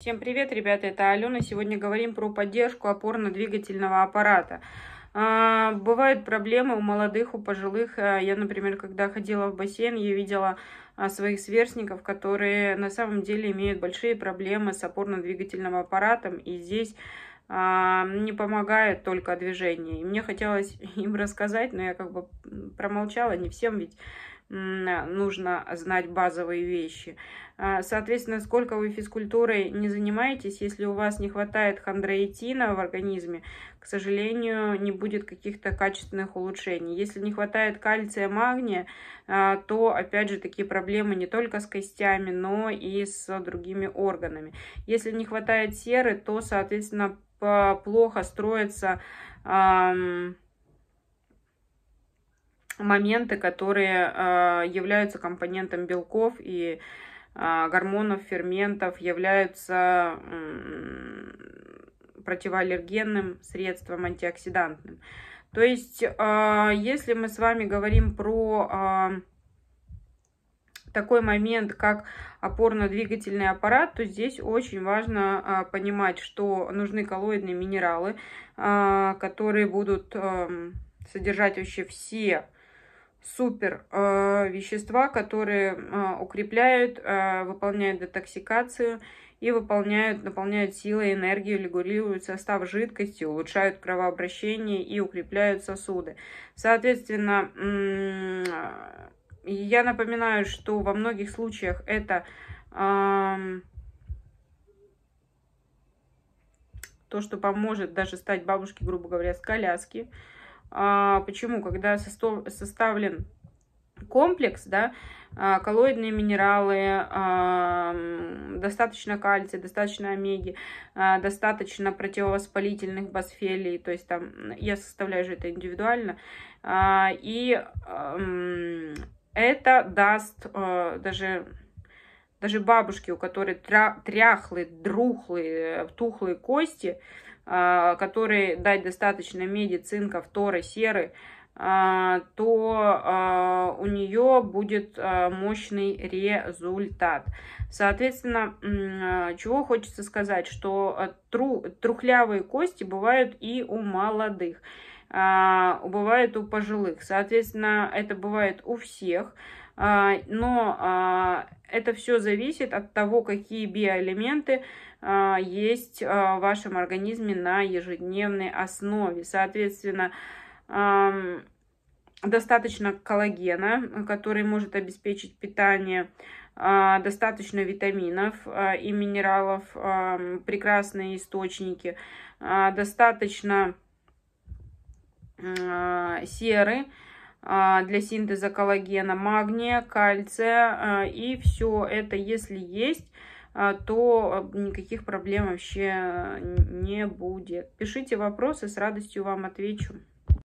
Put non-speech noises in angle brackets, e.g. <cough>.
Всем привет, ребята, это Алена. Сегодня говорим про поддержку опорно-двигательного аппарата. А, бывают проблемы у молодых, у пожилых. А, я, например, когда ходила в бассейн, я видела а, своих сверстников, которые на самом деле имеют большие проблемы с опорно-двигательным аппаратом. И здесь не помогает только движение. И мне хотелось <laughs> им рассказать, но я как бы промолчала, не всем ведь а, нужно знать базовые вещи. А, соответственно, сколько вы физкультурой не занимаетесь, если у вас не хватает хондроитина в организме, к сожалению, не будет каких-то качественных улучшений. Если не хватает кальция, магния, а, то, опять же, такие проблемы не только с костями, но и с другими органами. Если не хватает серы, то, соответственно, плохо строится... Эм, моменты, которые э, являются компонентом белков и э, гормонов, ферментов, являются э, противоаллергенным средством, антиоксидантным. То есть, а, если мы с вами говорим про такой момент, как опорно-двигательный аппарат, то здесь очень важно а, понимать, что нужны коллоидные минералы, а, которые будут а, содержать вообще все супер э, вещества, которые э, укрепляют, э, выполняют детоксикацию и выполняют, наполняют силой, энергию, регулируют состав жидкости, улучшают кровообращение и укрепляют сосуды. Соответственно, э, я напоминаю, что во многих случаях это э, то, что поможет даже стать бабушке, грубо говоря, с коляски. А, почему? Когда составлен комплекс, да, а, коллоидные минералы, а, достаточно кальция, достаточно омеги, достаточно противовоспалительных басфелий, то есть там я составляю же это индивидуально, и это даст даже даже бабушке, у которой тряхлые, друхлые, тухлые кости, а, который дать достаточно меди, цинка, фторы, серы, а, то а, у нее будет мощный результат. Соответственно, чего хочется сказать, что трухлявые кости бывают и у молодых, бывают у пожилых. Соответственно, это бывает у всех. А, но а, это все зависит от того, какие биоэлементы а, есть в вашем организме на ежедневной основе. Соответственно, достаточно коллагена, который может обеспечить питание, достаточно витаминов и минералов, прекрасные источники, достаточно серы, а, для синтеза коллагена, магния, кальция. А, и все это, если есть, а, то никаких проблем вообще не будет. Пишите вопросы, с радостью вам отвечу.